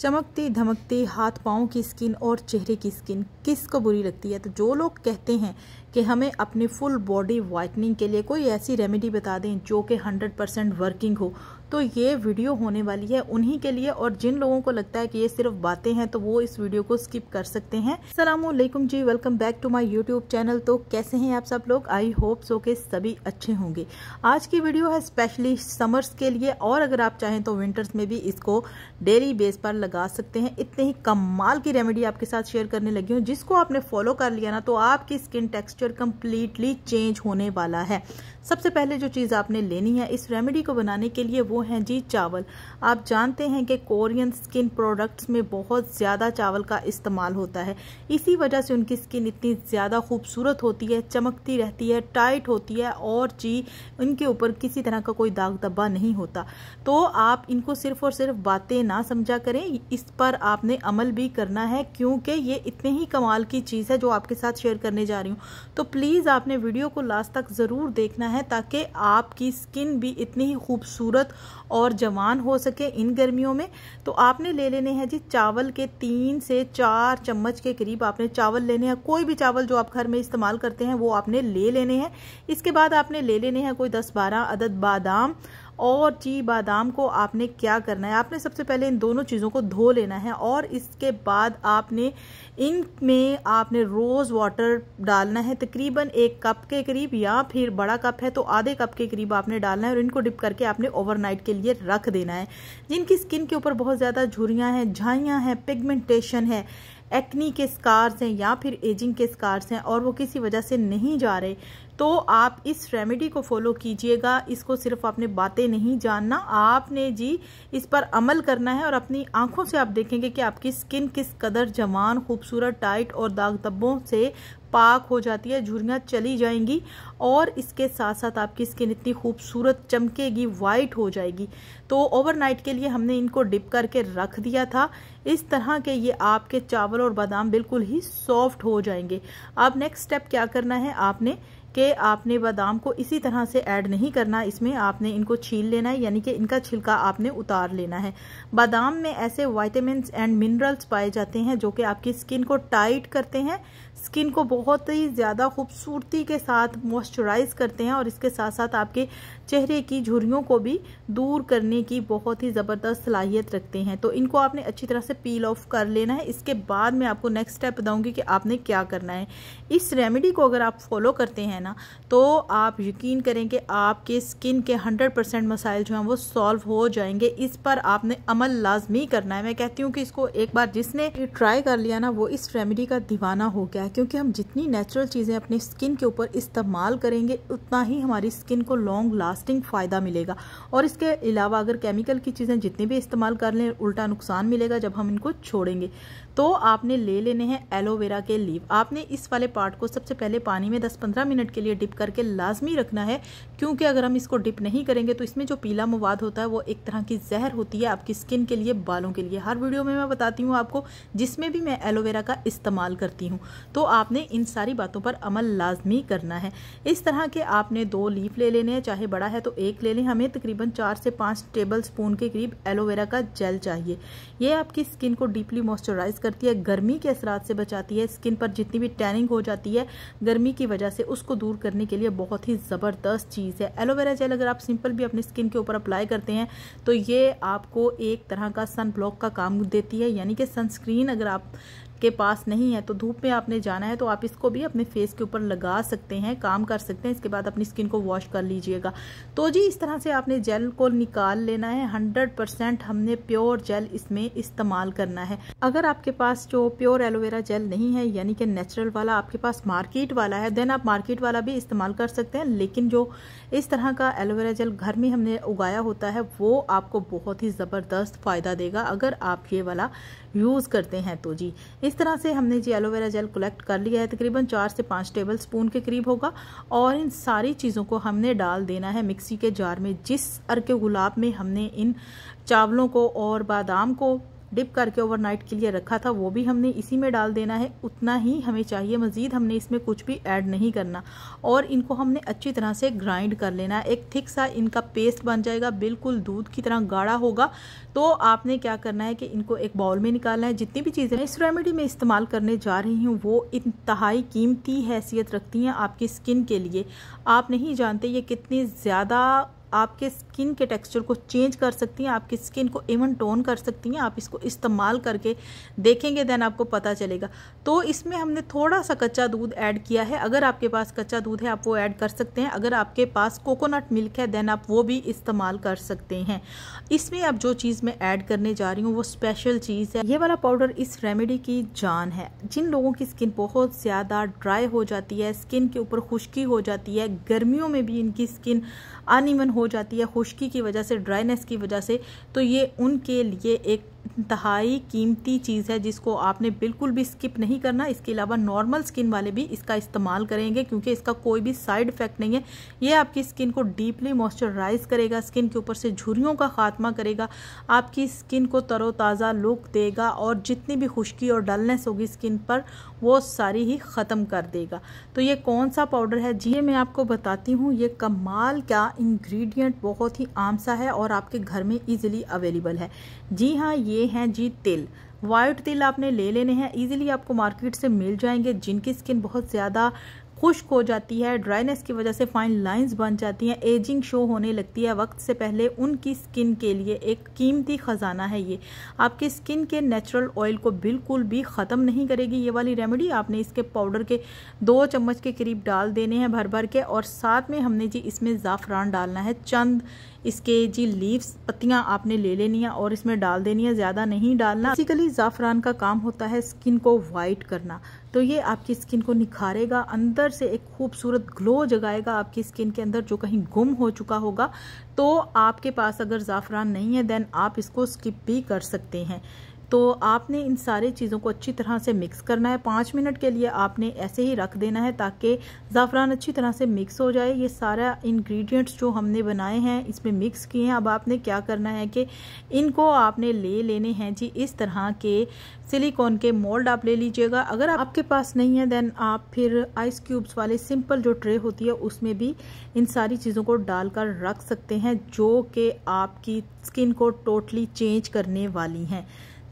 चमकती धमकती हाथ पाँव की स्किन और चेहरे की स्किन किस को बुरी लगती है तो जो लोग कहते हैं कि हमें अपनी फुल बॉडी वाइटनिंग के लिए कोई ऐसी रेमेडी बता दें जो कि 100 परसेंट वर्किंग हो तो ये वीडियो होने वाली है उन्हीं के लिए और जिन लोगों को लगता है कि ये सिर्फ बातें हैं तो वो इस वीडियो को स्किप कर सकते हैं सलामकुम जी welcome back to my YouTube channel तो कैसे हैं आप सब लोग आई होप सो के सभी अच्छे होंगे आज की वीडियो है स्पेशली समर्स के लिए और अगर आप चाहें तो विंटर्स में भी इसको डेली बेस पर लगा सकते हैं इतने ही कमाल की रेमेडी आपके साथ शेयर करने लगी हूँ जिसको आपने फॉलो कर लिया ना तो आपकी स्किन टेक्स्चर कम्प्लीटली चेंज होने वाला है सबसे पहले जो चीज़ आपने लेनी है इस रेमेडी को बनाने के लिए वो वो हैं जी चावल आप जानते हैं कि कोरियन स्किन प्रोडक्ट्स में बहुत ज़्यादा चावल का इस्तेमाल होता है इसी वजह से उनकी स्किन इतनी ज़्यादा खूबसूरत होती है चमकती रहती है टाइट होती है और जी उनके ऊपर किसी तरह का कोई दाग दब्बा नहीं होता तो आप इनको सिर्फ और सिर्फ बातें ना समझा करें इस पर आपने अमल भी करना है क्योंकि ये इतने ही कमाल की चीज़ है जो आपके साथ शेयर करने जा रही हूँ तो प्लीज़ आपने वीडियो को लास्ट तक ज़रूर देखना है ताकि आपकी स्किन भी इतनी ही खूबसूरत और जवान हो सके इन गर्मियों में तो आपने ले लेने हैं जी चावल के तीन से चार चम्मच के करीब आपने चावल लेने हैं कोई भी चावल जो आप घर में इस्तेमाल करते हैं वो आपने ले लेने हैं इसके बाद आपने ले लेने हैं कोई दस बारह अदद बादाम और जी बादाम को आपने क्या करना है आपने सबसे पहले इन दोनों चीज़ों को धो लेना है और इसके बाद आपने इन में आपने रोज़ वाटर डालना है तकरीबन एक कप के करीब या फिर बड़ा कप है तो आधे कप के करीब आपने डालना है और इनको डिप करके आपने ओवरनाइट के लिए रख देना है जिनकी स्किन के ऊपर बहुत ज़्यादा झुरियाँ हैं झाइयाँ हैं पिगमेंटेशन है एक्नी के स्कार्स हैं या फिर एजिंग के स्कार्स हैं और वो किसी वजह से नहीं जा रहे तो आप इस रेमेडी को फॉलो कीजिएगा इसको सिर्फ आपने बातें नहीं जानना आपने जी इस पर अमल करना है और अपनी आंखों से आप देखेंगे कि आपकी स्किन किस कदर जवान खूबसूरत टाइट और दाग दब्बों से पाक हो जाती है झुरियाँ चली जाएंगी और इसके साथ साथ आपकी स्किन इतनी खूबसूरत चमकेगी वाइट हो जाएगी तो ओवरनाइट के लिए हमने इनको डिप करके रख दिया था इस तरह के ये आपके चावल और बादाम बिल्कुल ही सॉफ्ट हो जाएंगे अब नेक्स्ट स्टेप क्या करना है आपने कि आपने बादाम को इसी तरह से ऐड नहीं करना इसमें आपने इनको छील लेना है यानी कि इनका छिलका आपने उतार लेना है बादाम में ऐसे वाइटामिन एंड मिनरल्स पाए जाते हैं जो कि आपकी स्किन को टाइट करते हैं स्किन को बहुत ही ज़्यादा खूबसूरती के साथ मॉइस्चराइज करते हैं और इसके साथ साथ आपके चेहरे की झुरियों को भी दूर करने की बहुत ही ज़बरदस्त सलाहियत रखते हैं तो इनको आपने अच्छी तरह से पील ऑफ कर लेना है इसके बाद मैं आपको नेक्स्ट स्टेप बताऊँगी कि आपने क्या करना है इस रेमेडी को अगर आप फॉलो करते हैं ना तो आप यकीन करें कि आपके स्किन के हंड्रेड परसेंट मसाइल जो हैं वो सॉल्व हो जाएंगे इस पर आपने अमल लाजमी करना है मैं कहती हूँ कि इसको एक बार जिसने ट्राई कर लिया ना वो इस रेमेडी का दीवाना हो गया है क्योंकि हम जितनी नेचुरल चीज़ें अपनी स्किन के ऊपर इस्तेमाल करेंगे उतना ही हमारी स्किन को लॉन्ग लास्ट लास्टिंग फ़ायदा मिलेगा और इसके अलावा अगर केमिकल की चीज़ें जितनी भी इस्तेमाल कर लें उल्टा नुकसान मिलेगा जब हम इनको छोड़ेंगे तो आपने ले लेने हैं एलोवेरा के लीव आपने इस वाले पार्ट को सबसे पहले पानी में 10-15 मिनट के लिए डिप करके लाजमी रखना है क्योंकि अगर हम इसको डिप नहीं करेंगे तो इसमें जो पीला मवाद होता है वो एक तरह की जहर होती है आपकी स्किन के लिए बालों के लिए हर वीडियो में मैं बताती हूँ आपको जिसमें भी मैं एलोवेरा का इस्तेमाल करती हूँ तो आपने इन सारी बातों पर अमल लाजमी करना है इस तरह के आपने दो लीफ ले लेने हैं चाहे बड़ा बड़ा है तो एक ले लें हमें तकरीबन चार से पाँच टेबल स्पून के करीब एलोवेरा का जेल चाहिए ये आपकी स्किन को डीपली मॉइस्चराइज करती है गर्मी के असरा से बचाती है स्किन पर जितनी भी टैनिंग हो जाती है गर्मी की वजह से उसको दूर करने के लिए बहुत ही ज़बरदस्त चीज़ है एलोवेरा जेल अगर आप सिंपल भी अपनी स्किन के ऊपर अप्लाई करते हैं तो ये आपको एक तरह का सन ब्लॉक का काम देती है यानी कि सनस्क्रीन अगर आप के पास नहीं है तो धूप में आपने जाना है तो आप इसको भी अपने फेस के ऊपर लगा सकते हैं काम कर सकते हैं इसके बाद अपनी स्किन को वॉश कर लीजिएगा तो जी इस तरह से आपने जेल को निकाल लेना है हंड्रेड परसेंट हमने प्योर जेल इसमें इस्तेमाल करना है अगर आपके पास जो प्योर एलोवेरा जेल नहीं है यानी कि नेचुरल वाला आपके पास मार्केट वाला है देन आप मार्केट वाला भी इस्तेमाल कर सकते हैं लेकिन जो इस तरह का एलोवेरा जेल घर में हमने उगाया होता है वो आपको बहुत ही ज़बरदस्त फ़ायदा देगा अगर आप ये वाला यूज़ करते हैं तो जी इस तरह से हमने जी एलोवेरा जेल कलेक्ट कर लिया है तकरीबन चार से पाँच टेबल स्पून के करीब होगा और इन सारी चीज़ों को हमने डाल देना है मिक्सी के जार में जिस के गुलाब में हमने इन चावलों को और बादाम को डिप करके ओवरनाइट के लिए रखा था वो भी हमने इसी में डाल देना है उतना ही हमें चाहिए मज़ीद हमने इसमें कुछ भी ऐड नहीं करना और इनको हमने अच्छी तरह से ग्राइंड कर लेना है एक थिक सा इनका पेस्ट बन जाएगा बिल्कुल दूध की तरह गाढ़ा होगा तो आपने क्या करना है कि इनको एक बाउल में निकालना है जितनी भी चीज़ें इस रेमेडी में इस्तेमाल करने जा रही हूँ वो इंतहाई कीमती हैसियत रखती हैं आपकी स्किन के लिए आप नहीं जानते ये कितनी ज़्यादा आपके स्किन के टेक्सचर को चेंज कर सकती हैं आपकी स्किन को इवन टोन कर सकती हैं आप इसको इस्तेमाल करके देखेंगे देन आपको पता चलेगा तो इसमें हमने थोड़ा सा कच्चा दूध ऐड किया है अगर आपके पास कच्चा दूध है आप वो ऐड कर सकते हैं अगर आपके पास कोकोनट मिल्क है देन आप वो भी इस्तेमाल कर सकते हैं इसमें अब जो चीज़ मैं ऐड करने जा रही हूँ वो स्पेशल चीज़ है ये वाला पाउडर इस रेमेडी की जान है जिन लोगों की स्किन बहुत ज़्यादा ड्राई हो जाती है स्किन के ऊपर खुश्की हो जाती है गर्मियों में भी इनकी स्किन अनइवन हो जाती है खुश्की की वजह से ड्राइनेस की वजह से तो ये उनके लिए एक इंतहाई कीमती चीज़ है जिसको आपने बिल्कुल भी स्किप नहीं करना इसके अलावा नॉर्मल स्किन वाले भी इसका इस्तेमाल करेंगे क्योंकि इसका कोई भी साइड इफेक्ट नहीं है ये आपकी स्किन को डीपली मॉइस्चराइज करेगा स्किन के ऊपर से झुरियों का खात्मा करेगा आपकी स्किन को तरोताज़ा लुक देगा और जितनी भी खुश्की और डलनेस होगी स्किन पर वो सारी ही ख़त्म कर देगा तो ये कौन सा पाउडर है जी मैं आपको बताती हूँ ये कमाल क्या इंग्रीडियंट इंग्रेडिएंट बहुत ही आम सा है और आपके घर में इजीली अवेलेबल है जी हाँ ये है जी तिल वाइट तिल आपने ले लेने हैं इजीली आपको मार्केट से मिल जाएंगे जिनकी स्किन बहुत ज़्यादा खुश्क हो जाती है ड्राइनेस की वजह से फाइन लाइंस बन जाती हैं एजिंग शो होने लगती है वक्त से पहले उनकी स्किन के लिए एक कीमती ख़जाना है ये आपकी स्किन के नेचुरल ऑयल को बिल्कुल भी ख़त्म नहीं करेगी ये वाली रेमेडी आपने इसके पाउडर के दो चम्मच के करीब डाल देने हैं भर भर के और साथ में हमने जी इसमें ज़ाफ़रान डालना है चंद इसके जी लीव्स पत्तियां आपने ले लेनी है और इसमें डाल देनी है ज़्यादा नहीं डालना बेसिकली ज़ाफ़रान का काम होता है स्किन को वाइट करना तो ये आपकी स्किन को निखारेगा अंदर से एक खूबसूरत ग्लो जगाएगा आपकी स्किन के अंदर जो कहीं गुम हो चुका होगा तो आपके पास अगर ज़ाफ़रान नहीं है देन आप इसको स्किप भी कर सकते हैं तो आपने इन सारे चीज़ों को अच्छी तरह से मिक्स करना है पाँच मिनट के लिए आपने ऐसे ही रख देना है ताकि ज़ाफ़रान अच्छी तरह से मिक्स हो जाए ये सारा इंग्रेडिएंट्स जो हमने बनाए हैं इसमें मिक्स किए हैं अब आपने क्या करना है कि इनको आपने ले लेने हैं जी इस तरह के सिलिकॉन के मोल्ड आप ले लीजिएगा अगर आपके पास नहीं है देन आप फिर आइस क्यूब्स वाले सिंपल जो ट्रे होती है उसमें भी इन सारी चीज़ों को डालकर रख सकते हैं जो कि आपकी स्किन को टोटली चेंज करने वाली हैं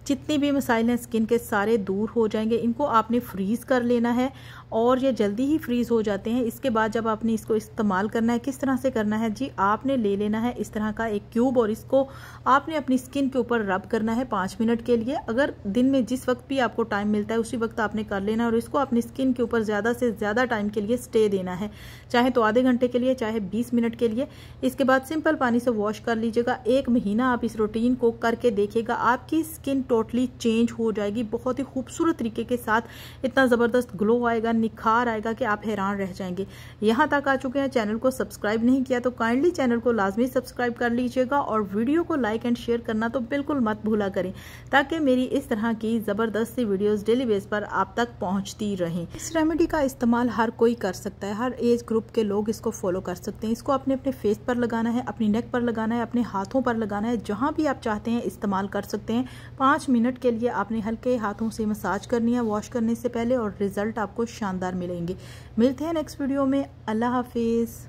जितनी भी मसाइल हैं स्किन के सारे दूर हो जाएंगे इनको आपने फ्रीज़ कर लेना है और ये जल्दी ही फ्रीज़ हो जाते हैं इसके बाद जब आपने इसको इस्तेमाल करना है किस तरह से करना है जी आपने ले लेना है इस तरह का एक क्यूब और इसको आपने अपनी स्किन के ऊपर रब करना है पाँच मिनट के लिए अगर दिन में जिस वक्त भी आपको टाइम मिलता है उसी वक्त आपने कर लेना है और इसको अपनी स्किन के ऊपर ज़्यादा से ज़्यादा टाइम के लिए स्टे देना है चाहे तो आधे घंटे के लिए चाहे बीस मिनट के लिए इसके बाद सिंपल पानी से वॉश कर लीजिएगा एक महीना आप इस रूटीन को करके देखिएगा आपकी स्किन टोटली चेंज हो जाएगी बहुत ही खूबसूरत तरीके के साथ इतना ज़बरदस्त ग्लो आएगा निखार आएगा कि आप हैरान रह जाएंगे यहाँ तक आ चुके हैं चैनल को सब्सक्राइब नहीं किया तो काइंडली चैनल को लाजमी सब्सक्राइब कर लीजिएगा और वीडियो को लाइक एंड शेयर करना तो बिल्कुल मत भूला करें ताकि मेरी इस तरह की ज़बरदस्त सी वीडियोज़ डेली बेस पर आप तक पहुँचती रहें इस रेमेडी का इस्तेमाल हर कोई कर सकता है हर एज ग्रुप के लोग इसको फॉलो कर सकते हैं इसको अपने अपने फेस पर लगाना है अपनी नेक पर लगाना है अपने हाथों पर लगाना है जहाँ भी आप चाहते हैं इस्तेमाल कर सकते हैं पाँच मिनट के लिए आपने हल्के हाथों से मसाज करनी है वॉश करने से पहले और रिजल्ट आपको शानदार मिलेंगे मिलते हैं नेक्स्ट वीडियो में अल्लाह हाफिज़